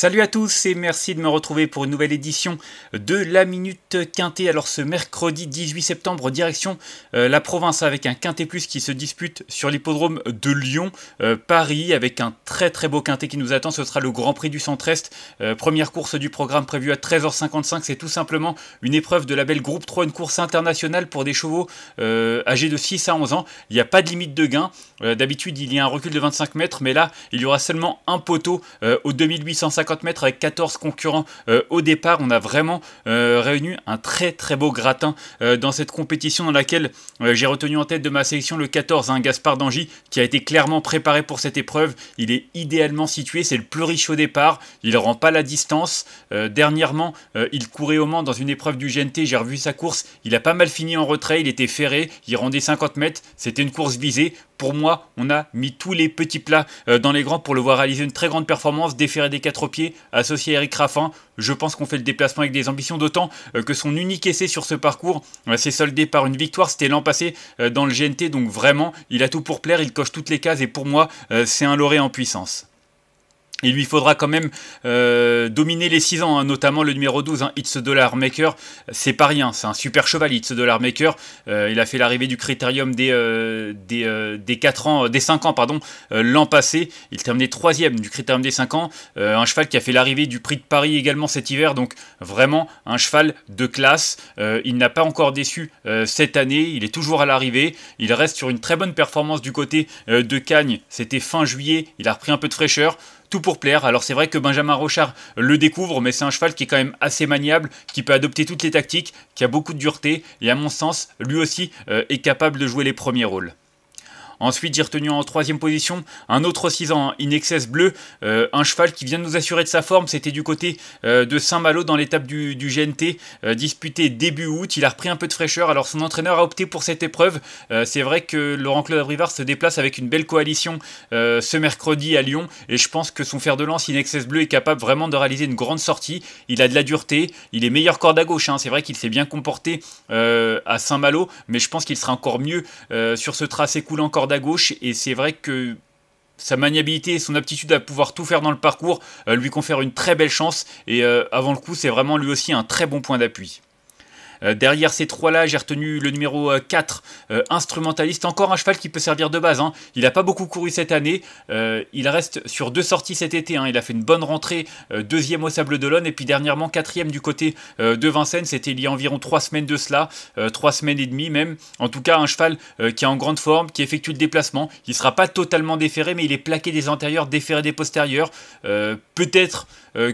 Salut à tous et merci de me retrouver pour une nouvelle édition de la Minute Quintée. Alors ce mercredi 18 septembre, direction euh, la province avec un Quintet Plus qui se dispute sur l'hippodrome de Lyon, euh, Paris, avec un très très beau Quintet qui nous attend. Ce sera le Grand Prix du Centre-Est, euh, première course du programme prévue à 13h55. C'est tout simplement une épreuve de label Groupe 3, une course internationale pour des chevaux âgés de 6 à 11 ans. Il n'y a pas de limite de gain. D'habitude, il y a un recul de 25 mètres, mais là, il y aura seulement un poteau au 2850 mètres avec 14 concurrents euh, au départ. On a vraiment euh, réuni un très très beau gratin euh, dans cette compétition dans laquelle j'ai retenu en tête de ma sélection le 14, un hein, Gaspard Dangy, qui a été clairement préparé pour cette épreuve. Il est idéalement situé, c'est le plus riche au départ. Il rend pas la distance. dernièrement, il courait au Mans dans une épreuve du GNT. J'ai revu sa course. Il a pas mal fini en retrait. Il était ferré. Il rendait 50 mètres. C'était une course visée. Pour moi, on a mis tous les petits plats euh, dans les grands pour le voir réaliser une très grande performance, déférer des quatre pieds, associé à Eric Raffin. Je pense qu'on fait le déplacement avec des ambitions, d'autant euh, que son unique essai sur ce parcours euh, s'est soldé par une victoire. C'était l'an passé dans le GNT, donc vraiment, il a tout pour plaire, il coche toutes les cases et pour moi, c'est un lauré en puissance. Il lui faudra quand même euh, dominer les 6 ans, hein, notamment le numéro 12, un hein, It's Dollar Maker. C'est pas rien, c'est un super cheval, It's Dollar Maker. Euh, il a fait l'arrivée du critérium des, euh, des, ans, des 5 ans pardon, l'an passé. Il terminait 3 du critérium des 5 ans. un cheval qui a fait l'arrivée du prix de Paris également cet hiver. Donc vraiment un cheval de classe. il n'a pas encore déçu cette année. Il est toujours à l'arrivée. Il reste sur une très bonne performance du côté de Cagnes. C'était fin juillet. Il a repris un peu de fraîcheur tout pour plaire. Alors c'est vrai que Benjamin Rochard le découvre, mais c'est un cheval qui est quand même assez maniable, qui peut adopter toutes les tactiques, qui a beaucoup de dureté, et à mon sens, lui aussi euh, est capable de jouer les premiers rôles. Ensuite, j'ai retenu en troisième position un autre 6 ans, hein, Inexcess Bleu, euh, un cheval qui vient de nous assurer de sa forme. C'était du côté euh, de Saint-Malo dans l'étape du, GNT, euh, disputée début août. Il a repris un peu de fraîcheur. Alors, son entraîneur a opté pour cette épreuve. C'est vrai que Laurent Claude Abrivard se déplace avec une belle coalition ce mercredi à Lyon. Et je pense que son fer de lance, Inexcess Bleu, est capable vraiment de réaliser une grande sortie. Il a de la dureté. Il est meilleur corde à gauche. Hein. C'est vrai qu'il s'est bien comporté à Saint-Malo, mais je pense qu'il sera encore mieux sur ce tracé coulant corde à gauche et c'est vrai que sa maniabilité et son aptitude à pouvoir tout faire dans le parcours euh, lui confèrent une très belle chance et euh, avant le coup c'est vraiment lui aussi un très bon point d'appui. Euh, derrière ces trois-là, j'ai retenu le numéro 4, euh, euh, Instrumentaliste, encore un cheval qui peut servir de base. Hein. Il n'a pas beaucoup couru cette année, il reste sur deux sorties cet été, hein. il a fait une bonne rentrée, deuxième au Sable d'Olonne, et puis dernièrement quatrième du côté de Vincennes, c'était il y a environ trois semaines de cela, trois semaines et demie même. En tout cas, un cheval qui est en grande forme, qui effectue le déplacement, il ne sera pas totalement déféré, mais il est plaqué des antérieurs, déféré des postérieurs. Peut-être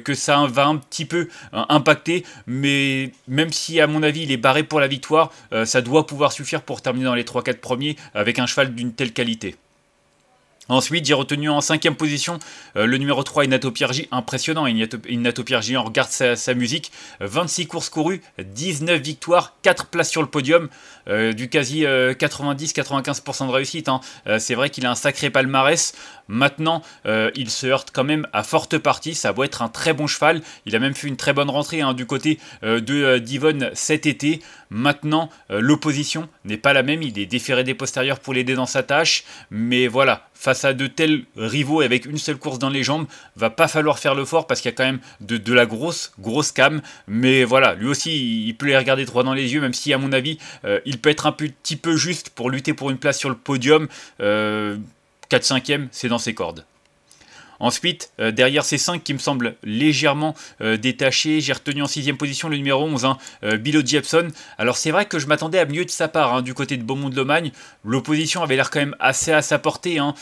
que ça va un petit peu hein, impacter, mais même si à mon avis il est barré pour la victoire. Euh, ça doit pouvoir suffire pour terminer dans les 3-4 premiers avec un cheval d'une telle qualité. Ensuite, j'ai retenu en cinquième position euh, le numéro 3, Inato Piergi. Impressionnant, Inato, Piergi, on regarde sa, musique. 26 courses courues, 19 victoires, 4 places sur le podium, euh, du quasi 90-95% euh, de réussite. Hein. C'est vrai qu'il a un sacré palmarès. Maintenant, il se heurte quand même à forte partie. Ça va être un très bon cheval. Il a même fait une très bonne rentrée hein, du côté de Divonne cet été. Maintenant, l'opposition n'est pas la même. Il est déféré des postérieurs pour l'aider dans sa tâche. Mais voilà, face à de tels rivaux et avec une seule course dans les jambes, va pas falloir faire le fort parce qu'il y a quand même de, la grosse, grosse cam. Mais voilà, lui aussi, il, peut les regarder droit dans les yeux, même si, à mon avis, euh, il peut être un petit peu juste pour lutter pour une place sur le podium. 4-5e, euh, c'est dans ses cordes. Ensuite, euh, derrière ces 5 qui me semblent légèrement euh, détachés, j'ai retenu en 6 position le numéro 11, hein, euh, Jepson. Alors c'est vrai que je m'attendais à mieux de sa part hein, du côté de Beaumont de Lomagne. L'opposition avait l'air quand même assez à sa portée hein,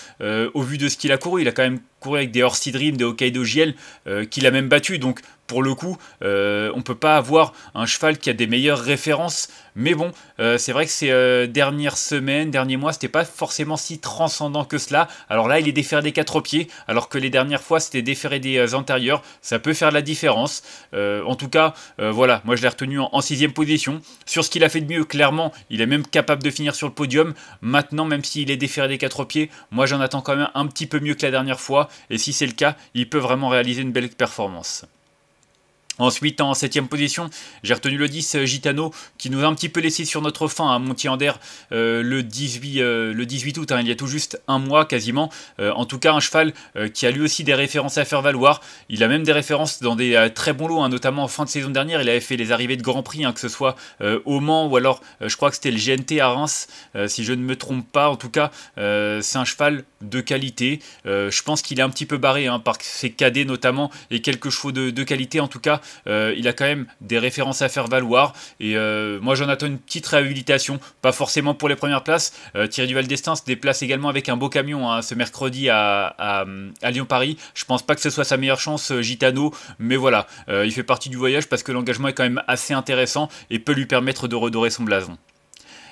au vu de ce qu'il a couru. Il a quand même courir avec des Horsey Dream, des Hokkaido JL, euh, qu'il a même battu. Donc pour le coup, euh, on ne peut pas avoir un cheval qui a des meilleures références. Mais bon, euh, c'est vrai que ces dernières semaines, derniers mois, c'était pas forcément si transcendant que cela. Alors là, il est déféré des quatre pieds, alors que les dernières fois, c'était déféré des antérieurs. Ça peut faire de la différence. en tout cas, voilà, moi je l'ai retenu en, en, sixième position. Sur ce qu'il a fait de mieux, clairement, il est même capable de finir sur le podium. Maintenant, même s'il est déféré des quatre pieds, moi j'en attends quand même un petit peu mieux que la dernière fois et si c'est le cas, il peut vraiment réaliser une belle performance. Ensuite, en 7 position, j'ai retenu le 10 euh, Gitano qui nous a un petit peu laissé sur notre fin hein, à Montiander euh, le, 18, euh, août, hein, il y a tout juste un mois quasiment. en tout cas, un cheval qui a lui aussi des références à faire valoir. Il a même des références dans des très bons lots, hein, notamment en fin de saison dernière. Il avait fait les arrivées de Grand Prix, que ce soit au Mans ou alors je crois que c'était le GNT à Reims, si je ne me trompe pas. En tout cas, c'est un cheval de qualité. Euh, je pense qu'il est un petit peu barré hein, par ses cadets notamment et quelques chevaux de, qualité en tout cas. Euh, il a quand même des références à faire valoir et euh, moi j'en attends une petite réhabilitation, pas forcément pour les premières places. Thierry Duval Destin se déplace également avec un beau camion hein, ce mercredi à, à Lyon-Paris. Je pense pas que ce soit sa meilleure chance Gitano, mais voilà, il fait partie du voyage parce que l'engagement est quand même assez intéressant et peut lui permettre de redorer son blason.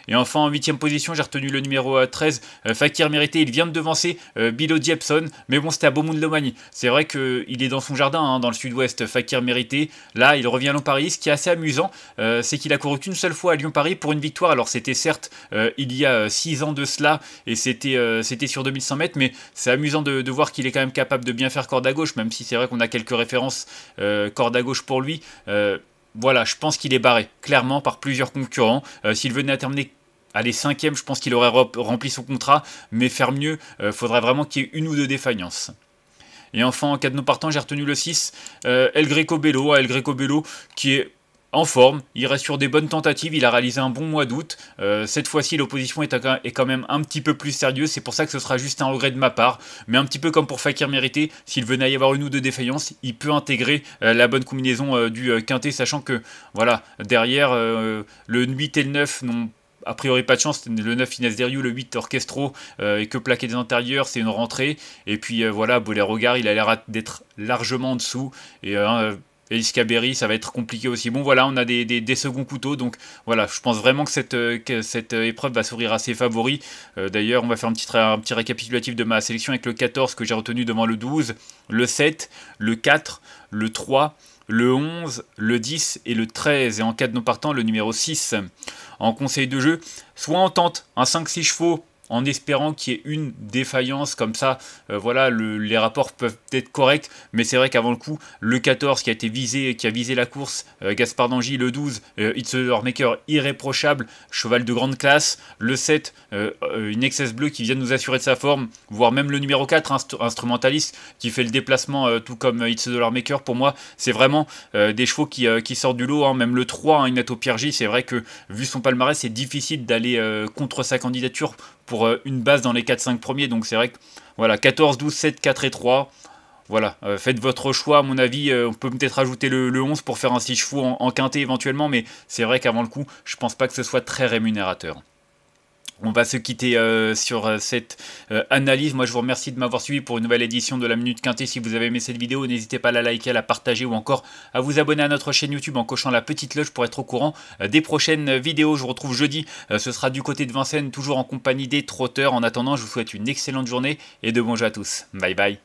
Et enfin, en 8 position, j'ai retenu le numéro 13, euh, euh, Fakir Mérité. Il vient de devancer euh, Bilo Jepson. Mais bon, c'était à Beaumont de Lomagne. C'est vrai qu'il est dans son jardin, hein, dans le sud-ouest, Fakir Mérité. Là, il revient à Lyon-Paris. Ce qui est assez amusant, c'est qu'il a couru qu'une seule fois à Lyon-Paris pour une victoire. Alors, c'était certes il y a 6 ans de cela, et c'était sur 2100 mètres. Mais c'est amusant de, de voir qu'il est quand même capable de bien faire corde à gauche, même si c'est vrai qu'on a quelques références corde à gauche pour lui voilà, je pense qu'il est barré, clairement, par plusieurs concurrents. Euh, s'il venait à terminer à les cinquièmes, je pense qu'il aurait rempli son contrat, mais faire mieux, il euh, faudrait vraiment qu'il y ait une ou deux défaillances. Et enfin, en cas de non partant, j'ai retenu le 6, euh, El Greco Bello, ah, El Greco Bello, qui est en forme, il reste sur des bonnes tentatives, il a réalisé un bon mois d'août. Euh, cette fois-ci, l'opposition est, quand même un petit peu plus sérieuse, c'est pour ça que ce sera juste un regret de ma part. Mais un petit peu comme pour Fakir Mérité, s'il venait à y avoir une ou deux défaillances, il peut intégrer euh, la bonne combinaison euh, du Quintet, sachant que, voilà, derrière, le 8 et le 9 n'ont a priori pas de chance, le 9 Inès derrière le 8 Orchestro, et que plaqué des antérieurs, c'est une rentrée. Et puis voilà, Bolet Regard, il a l'air d'être largement en dessous. Et et Iscaberry, ça va être compliqué aussi. Bon, voilà, on a des, seconds couteaux. Donc, voilà, je pense vraiment que cette, euh, cette euh, épreuve va sourire à ses favoris. Euh, d'ailleurs, on va faire un petit, un petit récapitulatif de ma sélection avec le 14 que j'ai retenu devant le 12, le 7, le 4, le 3 le 11, le 10 et le 13, et en cas de non partant, le numéro 6. En conseil de jeu, soit en tente un 5-6 chevaux en espérant qu'il y ait une défaillance comme ça. Euh, voilà, les rapports peuvent être corrects, mais c'est vrai qu'avant le coup, le 14 qui a été visé, qui a visé la course, euh, Gaspard Dangy, le 12, euh, It's a Maker irréprochable, cheval de grande classe, le 7, une excess bleue qui vient de nous assurer de sa forme, voire même le numéro 4, instrumentaliste, qui fait le déplacement tout comme It's a Dollar Maker. Pour moi, c'est vraiment des chevaux qui, sortent du lot, hein. même le 3, une Pierre J. c'est vrai que vu son palmarès, c'est difficile d'aller contre sa candidature pour euh, une base dans les 4-5 premiers. Donc c'est vrai que voilà, 14, 12, 7, 4 et 3. Voilà, euh, faites votre choix, à mon avis, euh, on peut peut-être ajouter le, 11 pour faire un 6 chevaux en, en quintet éventuellement, mais c'est vrai qu'avant le coup, je pense pas que ce soit très rémunérateur. On va se quitter euh, sur euh, cette euh, analyse. Moi, je vous remercie de m'avoir suivi pour une nouvelle édition de la Minute Quintée. Si vous avez aimé cette vidéo, n'hésitez pas à la liker, à la partager ou encore à vous abonner à notre chaîne YouTube en cochant la petite cloche pour être au courant des prochaines vidéos. Je vous retrouve jeudi. ce sera du côté de Vincennes, toujours en compagnie des trotteurs. En attendant, je vous souhaite une excellente journée et de bons jeux à tous. Bye bye.